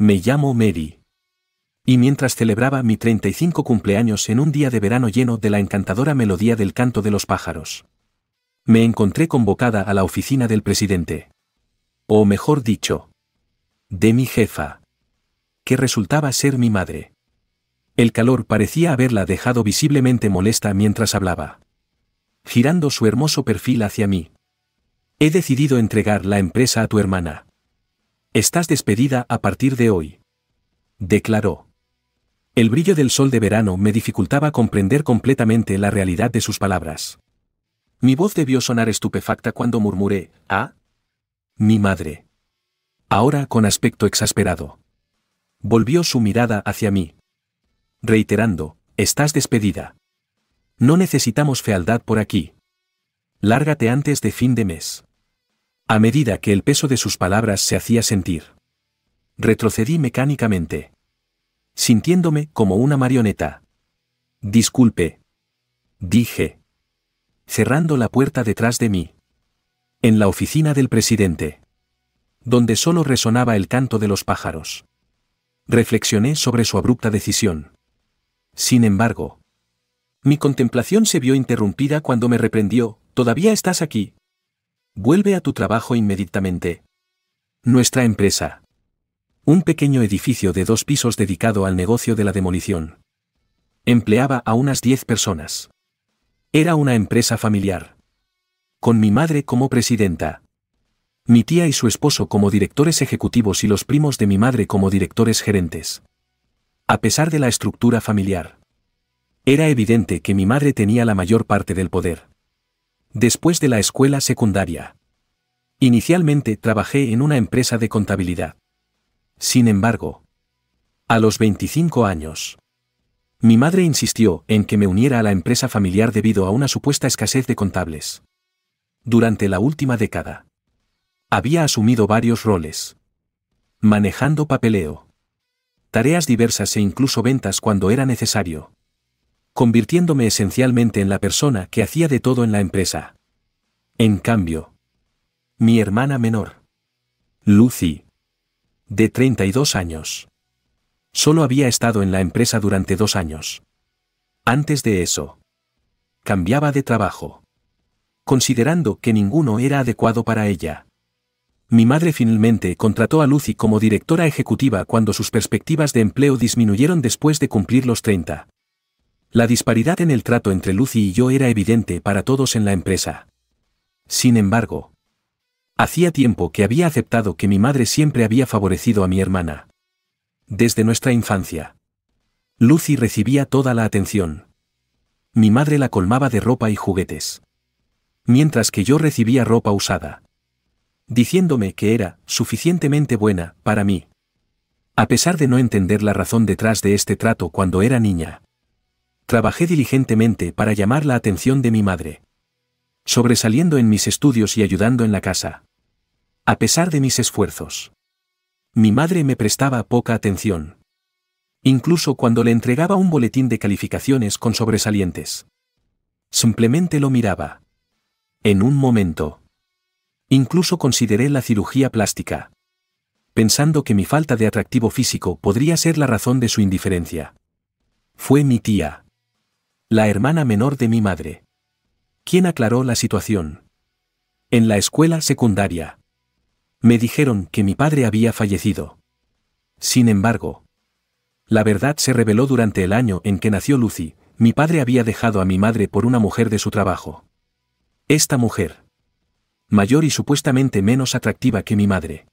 Me llamo Mary. Y mientras celebraba mi 35 cumpleaños en un día de verano lleno de la encantadora melodía del canto de los pájaros, me encontré convocada a la oficina del presidente. O mejor dicho, de mi jefa, que resultaba ser mi madre. El calor parecía haberla dejado visiblemente molesta mientras hablaba. Girando su hermoso perfil hacia mí. He decidido entregar la empresa a tu hermana. Estás despedida a partir de hoy. Declaró. El brillo del sol de verano me dificultaba comprender completamente la realidad de sus palabras. Mi voz debió sonar estupefacta cuando murmuré, ¿ah? Mi madre. Ahora con aspecto exasperado. Volvió su mirada hacia mí. Reiterando, estás despedida. No necesitamos fealdad por aquí. Lárgate antes de fin de mes. A medida que el peso de sus palabras se hacía sentir. Retrocedí mecánicamente. Sintiéndome como una marioneta. Disculpe. Dije. Cerrando la puerta detrás de mí. En la oficina del presidente. Donde solo resonaba el canto de los pájaros. Reflexioné sobre su abrupta decisión. Sin embargo, mi contemplación se vio interrumpida cuando me reprendió, todavía estás aquí, Vuelve a tu trabajo inmediatamente. Nuestra empresa. Un pequeño edificio de dos pisos dedicado al negocio de la demolición. Empleaba a unas 10 personas. Era una empresa familiar. Con mi madre como presidenta. Mi tía y su esposo como directores ejecutivos y los primos de mi madre como directores gerentes. A pesar de la estructura familiar. Era evidente que mi madre tenía la mayor parte del poder. Después de la escuela secundaria. Inicialmente trabajé en una empresa de contabilidad. Sin embargo, a los 25 años, mi madre insistió en que me uniera a la empresa familiar debido a una supuesta escasez de contables. Durante la última década, había asumido varios roles. Manejando papeleo. Tareas diversas e incluso ventas cuando era necesario convirtiéndome esencialmente en la persona que hacía de todo en la empresa. En cambio, mi hermana menor, Lucy, de 32 años, solo había estado en la empresa durante dos años. Antes de eso, cambiaba de trabajo, considerando que ninguno era adecuado para ella. Mi madre finalmente contrató a Lucy como directora ejecutiva cuando sus perspectivas de empleo disminuyeron después de cumplir los 30. La disparidad en el trato entre Lucy y yo era evidente para todos en la empresa. Sin embargo, hacía tiempo que había aceptado que mi madre siempre había favorecido a mi hermana. Desde nuestra infancia, Lucy recibía toda la atención. Mi madre la colmaba de ropa y juguetes. Mientras que yo recibía ropa usada. Diciéndome que era suficientemente buena para mí. A pesar de no entender la razón detrás de este trato cuando era niña. Trabajé diligentemente para llamar la atención de mi madre. Sobresaliendo en mis estudios y ayudando en la casa. A pesar de mis esfuerzos. Mi madre me prestaba poca atención. Incluso cuando le entregaba un boletín de calificaciones con sobresalientes. Simplemente lo miraba. En un momento. Incluso consideré la cirugía plástica. Pensando que mi falta de atractivo físico podría ser la razón de su indiferencia. Fue mi tía. La hermana menor de mi madre. ¿Quién aclaró la situación? En la escuela secundaria. Me dijeron que mi padre había fallecido. Sin embargo, la verdad se reveló durante el año en que nació Lucy, mi padre había dejado a mi madre por una mujer de su trabajo. Esta mujer. Mayor y supuestamente menos atractiva que mi madre.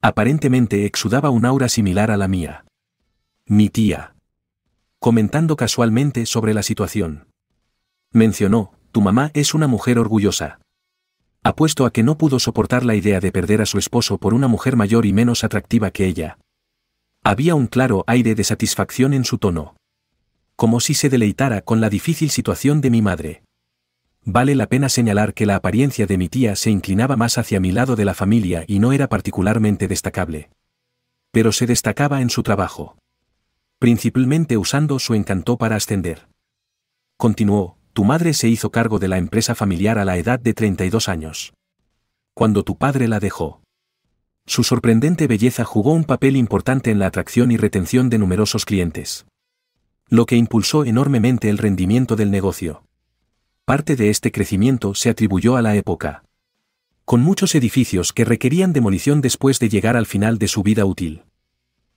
Aparentemente exudaba un aura similar a la mía. Mi tía comentando casualmente sobre la situación. Mencionó, tu mamá es una mujer orgullosa. Apuesto a que no pudo soportar la idea de perder a su esposo por una mujer mayor y menos atractiva que ella. Había un claro aire de satisfacción en su tono. Como si se deleitara con la difícil situación de mi madre. Vale la pena señalar que la apariencia de mi tía se inclinaba más hacia mi lado de la familia y no era particularmente destacable. Pero se destacaba en su trabajo principalmente usando su encanto para ascender. Continuó, tu madre se hizo cargo de la empresa familiar a la edad de 32 años. Cuando tu padre la dejó. Su sorprendente belleza jugó un papel importante en la atracción y retención de numerosos clientes. Lo que impulsó enormemente el rendimiento del negocio. Parte de este crecimiento se atribuyó a la época. Con muchos edificios que requerían demolición después de llegar al final de su vida útil.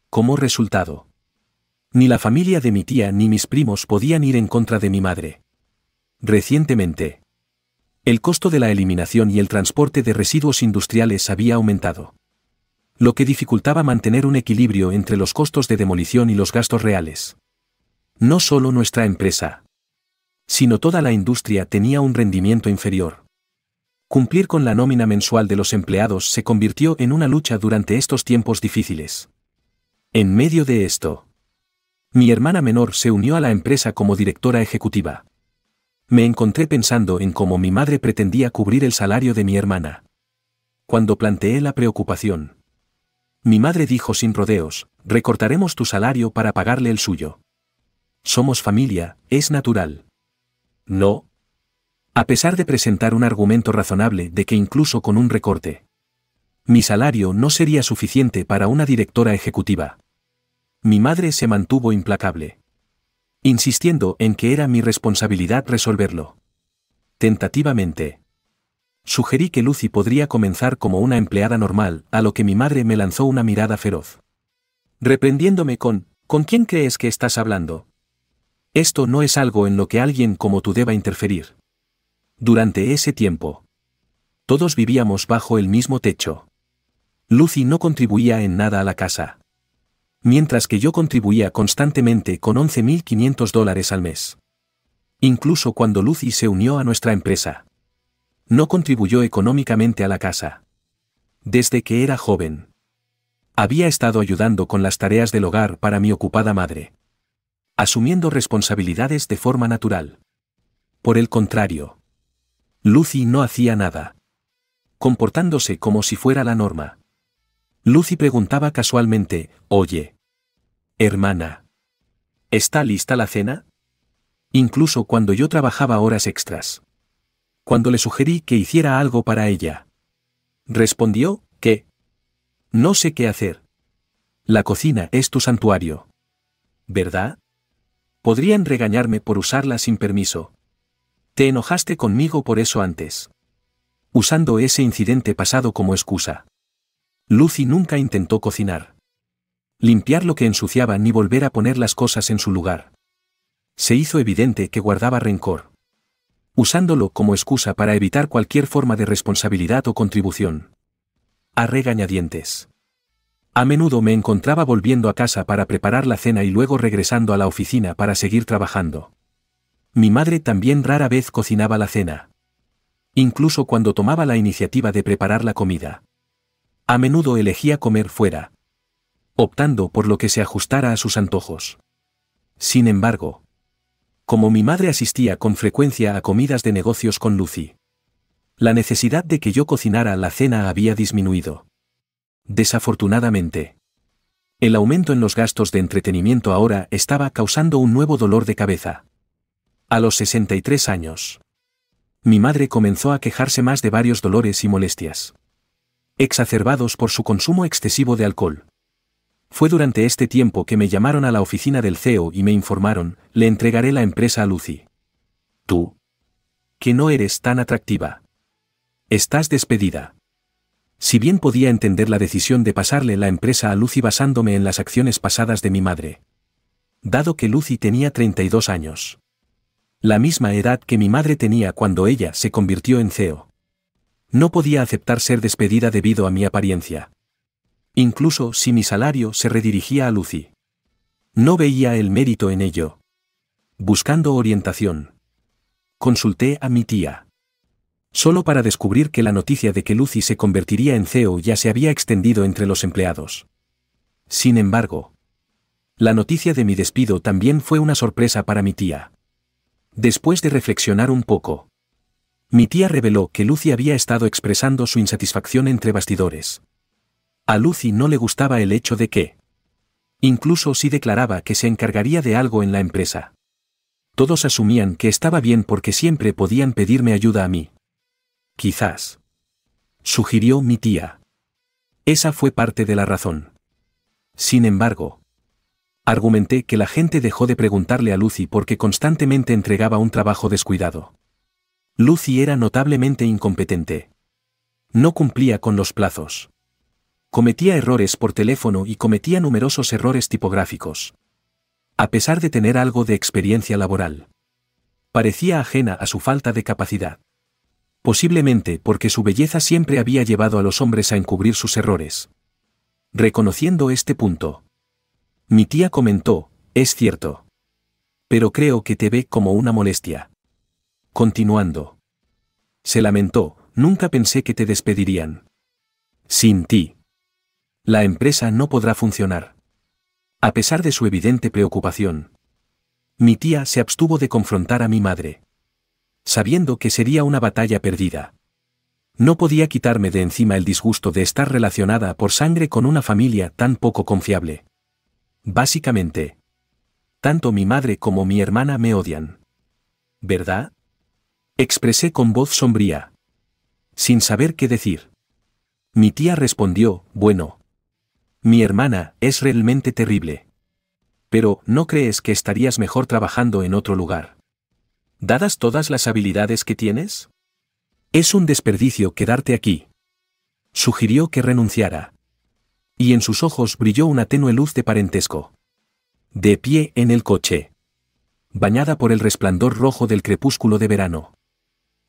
Como resultado, ni la familia de mi tía ni mis primos podían ir en contra de mi madre. Recientemente. El costo de la eliminación y el transporte de residuos industriales había aumentado. Lo que dificultaba mantener un equilibrio entre los costos de demolición y los gastos reales. No solo nuestra empresa, sino toda la industria tenía un rendimiento inferior. Cumplir con la nómina mensual de los empleados se convirtió en una lucha durante estos tiempos difíciles. En medio de esto, mi hermana menor se unió a la empresa como directora ejecutiva. Me encontré pensando en cómo mi madre pretendía cubrir el salario de mi hermana. Cuando planteé la preocupación, mi madre dijo sin rodeos, recortaremos tu salario para pagarle el suyo. Somos familia, es natural. No. A pesar de presentar un argumento razonable de que incluso con un recorte, mi salario no sería suficiente para una directora ejecutiva mi madre se mantuvo implacable. Insistiendo en que era mi responsabilidad resolverlo. Tentativamente. Sugerí que Lucy podría comenzar como una empleada normal, a lo que mi madre me lanzó una mirada feroz. Reprendiéndome con, ¿con quién crees que estás hablando? Esto no es algo en lo que alguien como tú deba interferir. Durante ese tiempo, todos vivíamos bajo el mismo techo. Lucy no contribuía en nada a la casa mientras que yo contribuía constantemente con 11.500 dólares al mes. Incluso cuando Lucy se unió a nuestra empresa. No contribuyó económicamente a la casa. Desde que era joven. Había estado ayudando con las tareas del hogar para mi ocupada madre. Asumiendo responsabilidades de forma natural. Por el contrario. Lucy no hacía nada. Comportándose como si fuera la norma. Lucy preguntaba casualmente, Oye, hermana, ¿está lista la cena? Incluso cuando yo trabajaba horas extras. Cuando le sugerí que hiciera algo para ella. Respondió, que no sé qué hacer. La cocina es tu santuario. ¿Verdad? Podrían regañarme por usarla sin permiso. Te enojaste conmigo por eso antes. Usando ese incidente pasado como excusa. Lucy nunca intentó cocinar. Limpiar lo que ensuciaba ni volver a poner las cosas en su lugar. Se hizo evidente que guardaba rencor. Usándolo como excusa para evitar cualquier forma de responsabilidad o contribución. A regañadientes. A menudo me encontraba volviendo a casa para preparar la cena y luego regresando a la oficina para seguir trabajando. Mi madre también rara vez cocinaba la cena. Incluso cuando tomaba la iniciativa de preparar la comida. A menudo elegía comer fuera, optando por lo que se ajustara a sus antojos. Sin embargo, como mi madre asistía con frecuencia a comidas de negocios con Lucy, la necesidad de que yo cocinara la cena había disminuido. Desafortunadamente, el aumento en los gastos de entretenimiento ahora estaba causando un nuevo dolor de cabeza. A los 63 años, mi madre comenzó a quejarse más de varios dolores y molestias exacerbados por su consumo excesivo de alcohol. Fue durante este tiempo que me llamaron a la oficina del CEO y me informaron, le entregaré la empresa a Lucy. Tú. Que no eres tan atractiva. Estás despedida. Si bien podía entender la decisión de pasarle la empresa a Lucy basándome en las acciones pasadas de mi madre. Dado que Lucy tenía 32 años. La misma edad que mi madre tenía cuando ella se convirtió en CEO. No podía aceptar ser despedida debido a mi apariencia. Incluso si mi salario se redirigía a Lucy. No veía el mérito en ello. Buscando orientación. Consulté a mi tía. Solo para descubrir que la noticia de que Lucy se convertiría en CEO ya se había extendido entre los empleados. Sin embargo, la noticia de mi despido también fue una sorpresa para mi tía. Después de reflexionar un poco, mi tía reveló que Lucy había estado expresando su insatisfacción entre bastidores. A Lucy no le gustaba el hecho de que. Incluso si declaraba que se encargaría de algo en la empresa. Todos asumían que estaba bien porque siempre podían pedirme ayuda a mí. Quizás. Sugirió mi tía. Esa fue parte de la razón. Sin embargo, argumenté que la gente dejó de preguntarle a Lucy porque constantemente entregaba un trabajo descuidado. Lucy era notablemente incompetente. No cumplía con los plazos. Cometía errores por teléfono y cometía numerosos errores tipográficos. A pesar de tener algo de experiencia laboral. Parecía ajena a su falta de capacidad. Posiblemente porque su belleza siempre había llevado a los hombres a encubrir sus errores. Reconociendo este punto. Mi tía comentó, es cierto. Pero creo que te ve como una molestia continuando. Se lamentó, nunca pensé que te despedirían. Sin ti. La empresa no podrá funcionar. A pesar de su evidente preocupación. Mi tía se abstuvo de confrontar a mi madre. Sabiendo que sería una batalla perdida. No podía quitarme de encima el disgusto de estar relacionada por sangre con una familia tan poco confiable. Básicamente. Tanto mi madre como mi hermana me odian. ¿Verdad? Expresé con voz sombría. Sin saber qué decir. Mi tía respondió, bueno. Mi hermana, es realmente terrible. Pero, ¿no crees que estarías mejor trabajando en otro lugar? ¿Dadas todas las habilidades que tienes? Es un desperdicio quedarte aquí. Sugirió que renunciara. Y en sus ojos brilló una tenue luz de parentesco. De pie en el coche. Bañada por el resplandor rojo del crepúsculo de verano.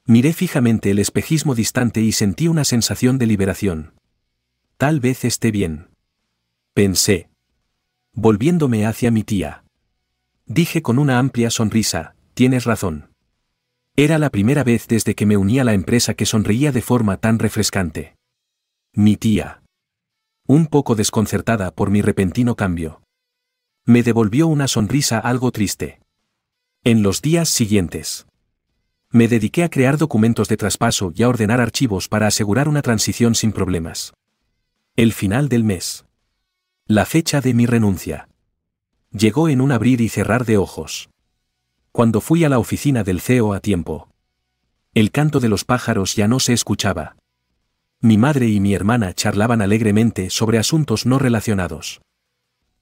Miré fijamente el espejismo distante y sentí una sensación de liberación. Tal vez esté bien. Pensé. Volviéndome hacia mi tía. Dije con una amplia sonrisa, tienes razón. Era la primera vez desde que me unía a la empresa que sonreía de forma tan refrescante. Mi tía. Un poco desconcertada por mi repentino cambio. Me devolvió una sonrisa algo triste. En los días siguientes me dediqué a crear documentos de traspaso y a ordenar archivos para asegurar una transición sin problemas. El final del mes. La fecha de mi renuncia. Llegó en un abrir y cerrar de ojos. Cuando fui a la oficina del CEO a tiempo. El canto de los pájaros ya no se escuchaba. Mi madre y mi hermana charlaban alegremente sobre asuntos no relacionados.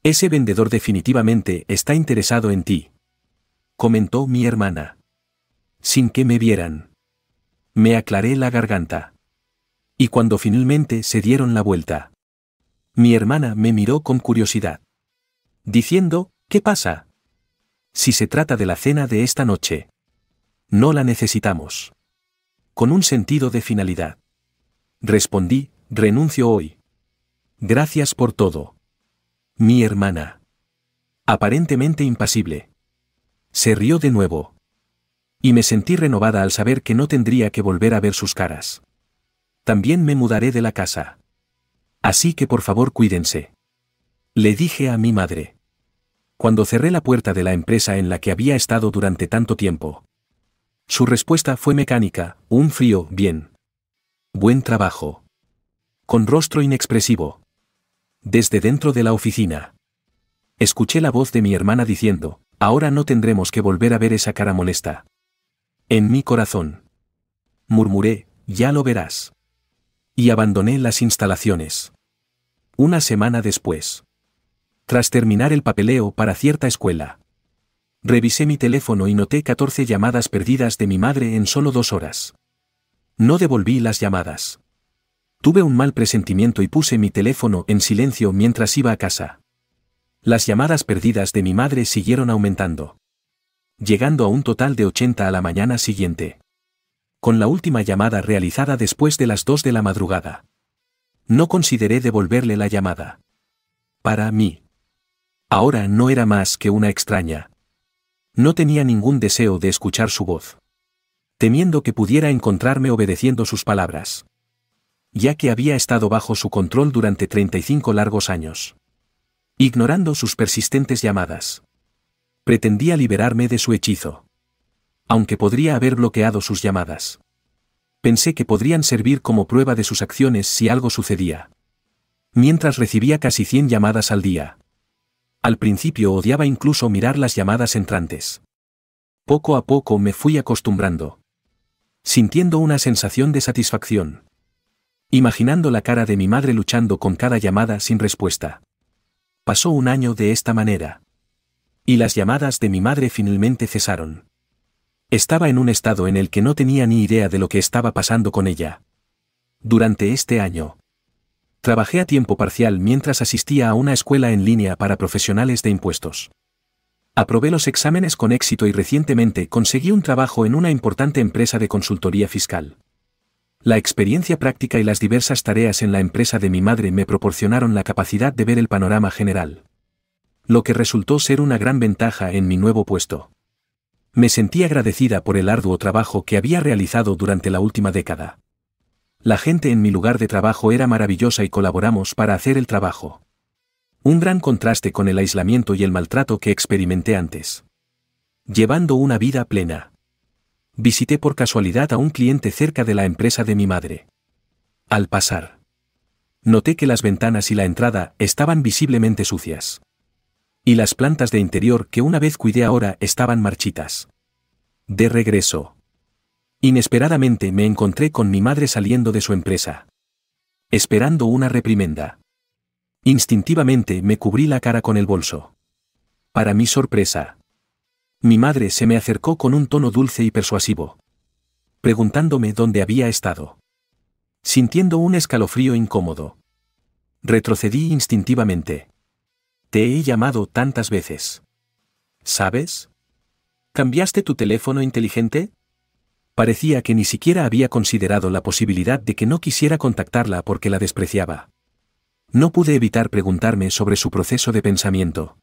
Ese vendedor definitivamente está interesado en ti. Comentó mi hermana sin que me vieran. Me aclaré la garganta. Y cuando finalmente se dieron la vuelta, mi hermana me miró con curiosidad, diciendo, ¿qué pasa? Si se trata de la cena de esta noche, no la necesitamos. Con un sentido de finalidad. Respondí, renuncio hoy. Gracias por todo. Mi hermana. Aparentemente impasible. Se rió de nuevo y me sentí renovada al saber que no tendría que volver a ver sus caras. También me mudaré de la casa. Así que por favor cuídense. Le dije a mi madre. Cuando cerré la puerta de la empresa en la que había estado durante tanto tiempo. Su respuesta fue mecánica, un frío, bien. Buen trabajo. Con rostro inexpresivo. Desde dentro de la oficina. Escuché la voz de mi hermana diciendo, ahora no tendremos que volver a ver esa cara molesta en mi corazón. Murmuré, ya lo verás. Y abandoné las instalaciones. Una semana después. Tras terminar el papeleo para cierta escuela. Revisé mi teléfono y noté 14 llamadas perdidas de mi madre en solo dos horas. No devolví las llamadas. Tuve un mal presentimiento y puse mi teléfono en silencio mientras iba a casa. Las llamadas perdidas de mi madre siguieron aumentando llegando a un total de 80 a la mañana siguiente. Con la última llamada realizada después de las 2 de la madrugada. No consideré devolverle la llamada. Para mí. Ahora no era más que una extraña. No tenía ningún deseo de escuchar su voz. Temiendo que pudiera encontrarme obedeciendo sus palabras. Ya que había estado bajo su control durante 35 largos años. Ignorando sus persistentes llamadas Pretendía liberarme de su hechizo. Aunque podría haber bloqueado sus llamadas. Pensé que podrían servir como prueba de sus acciones si algo sucedía. Mientras recibía casi 100 llamadas al día. Al principio odiaba incluso mirar las llamadas entrantes. Poco a poco me fui acostumbrando. Sintiendo una sensación de satisfacción. Imaginando la cara de mi madre luchando con cada llamada sin respuesta. Pasó un año de esta manera. Y las llamadas de mi madre finalmente cesaron. Estaba en un estado en el que no tenía ni idea de lo que estaba pasando con ella. Durante este año, trabajé a tiempo parcial mientras asistía a una escuela en línea para profesionales de impuestos. Aprobé los exámenes con éxito y recientemente conseguí un trabajo en una importante empresa de consultoría fiscal. La experiencia práctica y las diversas tareas en la empresa de mi madre me proporcionaron la capacidad de ver el panorama general lo que resultó ser una gran ventaja en mi nuevo puesto. Me sentí agradecida por el arduo trabajo que había realizado durante la última década. La gente en mi lugar de trabajo era maravillosa y colaboramos para hacer el trabajo. Un gran contraste con el aislamiento y el maltrato que experimenté antes. Llevando una vida plena. Visité por casualidad a un cliente cerca de la empresa de mi madre. Al pasar, noté que las ventanas y la entrada estaban visiblemente sucias. Y las plantas de interior que una vez cuidé ahora estaban marchitas. De regreso. Inesperadamente me encontré con mi madre saliendo de su empresa. Esperando una reprimenda. Instintivamente me cubrí la cara con el bolso. Para mi sorpresa. Mi madre se me acercó con un tono dulce y persuasivo. Preguntándome dónde había estado. Sintiendo un escalofrío incómodo. Retrocedí instintivamente. Te he llamado tantas veces. ¿Sabes? ¿Cambiaste tu teléfono inteligente? Parecía que ni siquiera había considerado la posibilidad de que no quisiera contactarla porque la despreciaba. No pude evitar preguntarme sobre su proceso de pensamiento.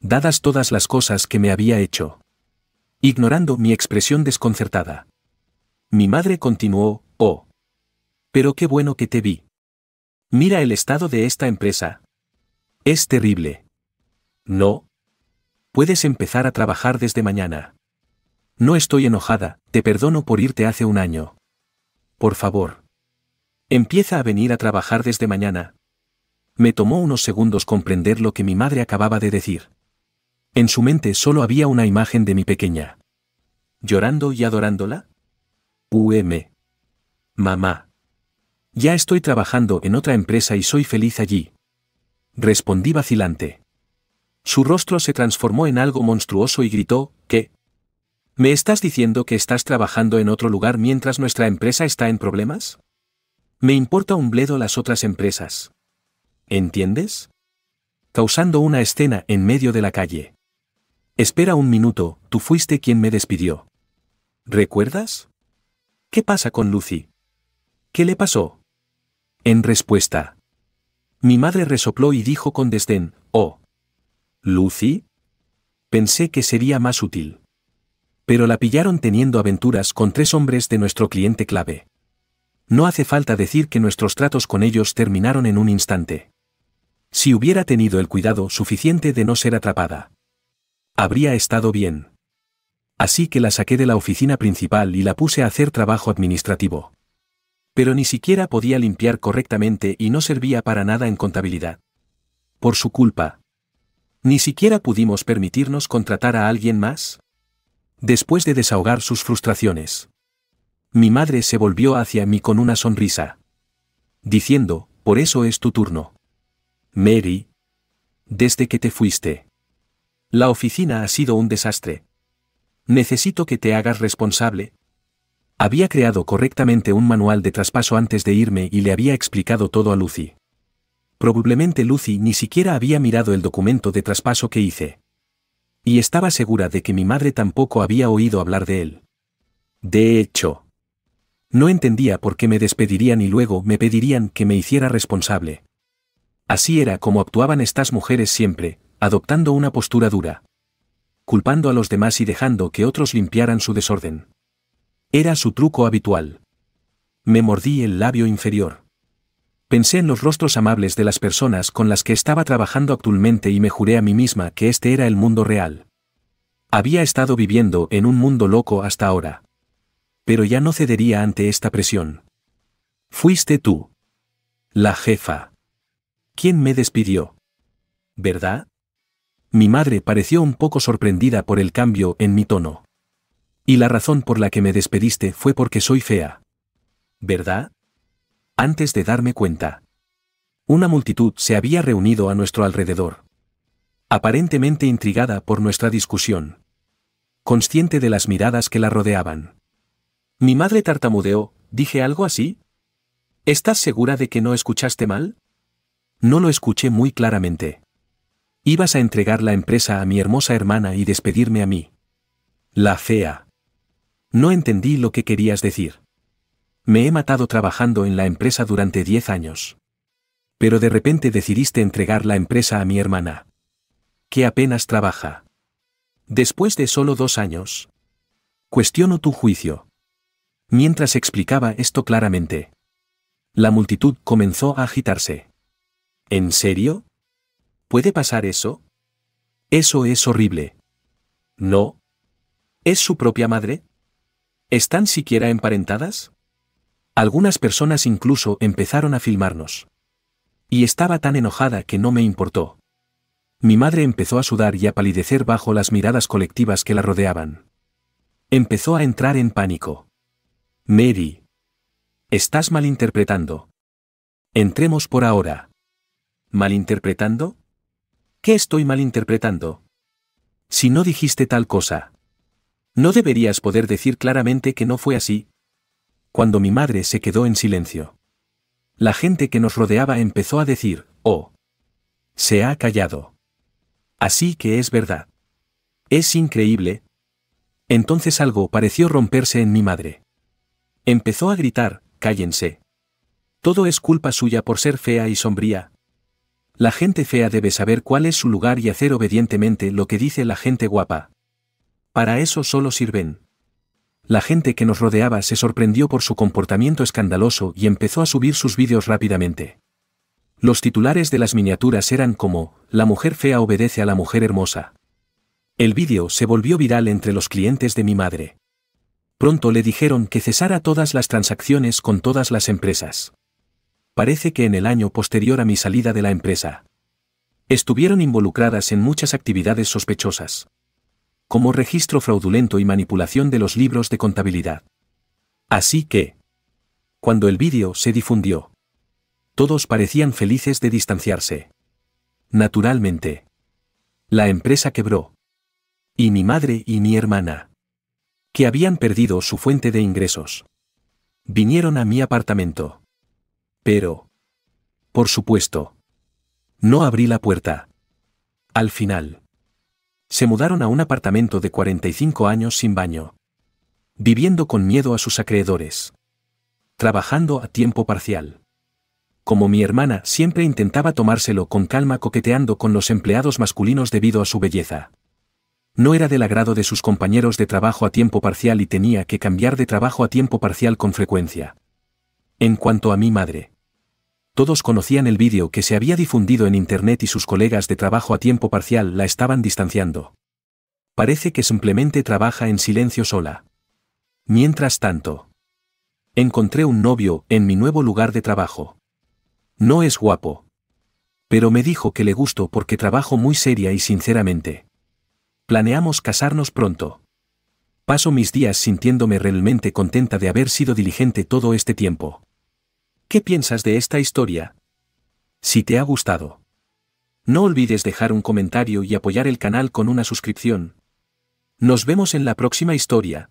Dadas todas las cosas que me había hecho. Ignorando mi expresión desconcertada. Mi madre continuó, oh. Pero qué bueno que te vi. Mira el estado de esta empresa, es terrible. No. Puedes empezar a trabajar desde mañana. No estoy enojada, te perdono por irte hace un año. Por favor. Empieza a venir a trabajar desde mañana. Me tomó unos segundos comprender lo que mi madre acababa de decir. En su mente solo había una imagen de mi pequeña. ¿Llorando y adorándola? UM. Mamá. Ya estoy trabajando en otra empresa y soy feliz allí, Respondí vacilante. Su rostro se transformó en algo monstruoso y gritó, ¿qué? ¿Me estás diciendo que estás trabajando en otro lugar mientras nuestra empresa está en problemas? Me importa un bledo las otras empresas. ¿Entiendes? Causando una escena en medio de la calle. Espera un minuto, tú fuiste quien me despidió. ¿Recuerdas? ¿Qué pasa con Lucy? ¿Qué le pasó? En respuesta. Mi madre resopló y dijo con desdén, Oh. Lucy. Pensé que sería más útil. Pero la pillaron teniendo aventuras con tres hombres de nuestro cliente clave. No hace falta decir que nuestros tratos con ellos terminaron en un instante. Si hubiera tenido el cuidado suficiente de no ser atrapada. Habría estado bien. Así que la saqué de la oficina principal y la puse a hacer trabajo administrativo. Pero ni siquiera podía limpiar correctamente y no servía para nada en contabilidad. Por su culpa. Ni siquiera pudimos permitirnos contratar a alguien más. Después de desahogar sus frustraciones. Mi madre se volvió hacia mí con una sonrisa. Diciendo, por eso es tu turno. Mary. Desde que te fuiste. La oficina ha sido un desastre. Necesito que te hagas responsable, había creado correctamente un manual de traspaso antes de irme y le había explicado todo a Lucy. Probablemente Lucy ni siquiera había mirado el documento de traspaso que hice. Y estaba segura de que mi madre tampoco había oído hablar de él. De hecho, no entendía por qué me despedirían y luego me pedirían que me hiciera responsable. Así era como actuaban estas mujeres siempre, adoptando una postura dura. Culpando a los demás y dejando que otros limpiaran su desorden. Era su truco habitual. Me mordí el labio inferior. Pensé en los rostros amables de las personas con las que estaba trabajando actualmente y me juré a mí misma que este era el mundo real. Había estado viviendo en un mundo loco hasta ahora. Pero ya no cedería ante esta presión. Fuiste tú. La jefa. ¿Quién me despidió? ¿Verdad? Mi madre pareció un poco sorprendida por el cambio en mi tono. Y la razón por la que me despediste fue porque soy fea. ¿Verdad? Antes de darme cuenta. Una multitud se había reunido a nuestro alrededor. Aparentemente intrigada por nuestra discusión. Consciente de las miradas que la rodeaban. Mi madre tartamudeó, ¿dije algo así? ¿Estás segura de que no escuchaste mal? No lo escuché muy claramente. Ibas a entregar la empresa a mi hermosa hermana y despedirme a mí. La fea. No entendí lo que querías decir. Me he matado trabajando en la empresa durante 10 años. Pero de repente decidiste entregar la empresa a mi hermana. Que apenas trabaja. Después de solo dos años. Cuestiono tu juicio. Mientras explicaba esto claramente. La multitud comenzó a agitarse. ¿En serio? ¿Puede pasar eso? Eso es horrible. ¿No? ¿Es su propia madre? ¿Están siquiera emparentadas? Algunas personas incluso empezaron a filmarnos. Y estaba tan enojada que no me importó. Mi madre empezó a sudar y a palidecer bajo las miradas colectivas que la rodeaban. Empezó a entrar en pánico. Mary. Estás malinterpretando. Entremos por ahora. ¿Malinterpretando? ¿Qué estoy malinterpretando? Si no dijiste tal cosa. No deberías poder decir claramente que no fue así. Cuando mi madre se quedó en silencio. La gente que nos rodeaba empezó a decir, oh. Se ha callado. Así que es verdad. Es increíble. Entonces algo pareció romperse en mi madre. Empezó a gritar, cállense. Todo es culpa suya por ser fea y sombría. La gente fea debe saber cuál es su lugar y hacer obedientemente lo que dice la gente guapa. Para eso solo sirven. La gente que nos rodeaba se sorprendió por su comportamiento escandaloso y empezó a subir sus vídeos rápidamente. Los titulares de las miniaturas eran como, La mujer fea obedece a la mujer hermosa. El vídeo se volvió viral entre los clientes de mi madre. Pronto le dijeron que cesara todas las transacciones con todas las empresas. Parece que en el año posterior a mi salida de la empresa, estuvieron involucradas en muchas actividades sospechosas como registro fraudulento y manipulación de los libros de contabilidad. Así que, cuando el vídeo se difundió, todos parecían felices de distanciarse. Naturalmente, la empresa quebró. Y mi madre y mi hermana, que habían perdido su fuente de ingresos, vinieron a mi apartamento. Pero, por supuesto, no abrí la puerta. Al final, se mudaron a un apartamento de 45 años sin baño. Viviendo con miedo a sus acreedores. Trabajando a tiempo parcial. Como mi hermana siempre intentaba tomárselo con calma coqueteando con los empleados masculinos debido a su belleza. No era del agrado de sus compañeros de trabajo a tiempo parcial y tenía que cambiar de trabajo a tiempo parcial con frecuencia. En cuanto a mi madre, todos conocían el vídeo que se había difundido en Internet y sus colegas de trabajo a tiempo parcial la estaban distanciando. Parece que simplemente trabaja en silencio sola. Mientras tanto, encontré un novio en mi nuevo lugar de trabajo. No es guapo. Pero me dijo que le gusto porque trabajo muy seria y sinceramente. Planeamos casarnos pronto. Paso mis días sintiéndome realmente contenta de haber sido diligente todo este tiempo. ¿Qué piensas de esta historia? Si te ha gustado. No olvides dejar un comentario y apoyar el canal con una suscripción. Nos vemos en la próxima historia.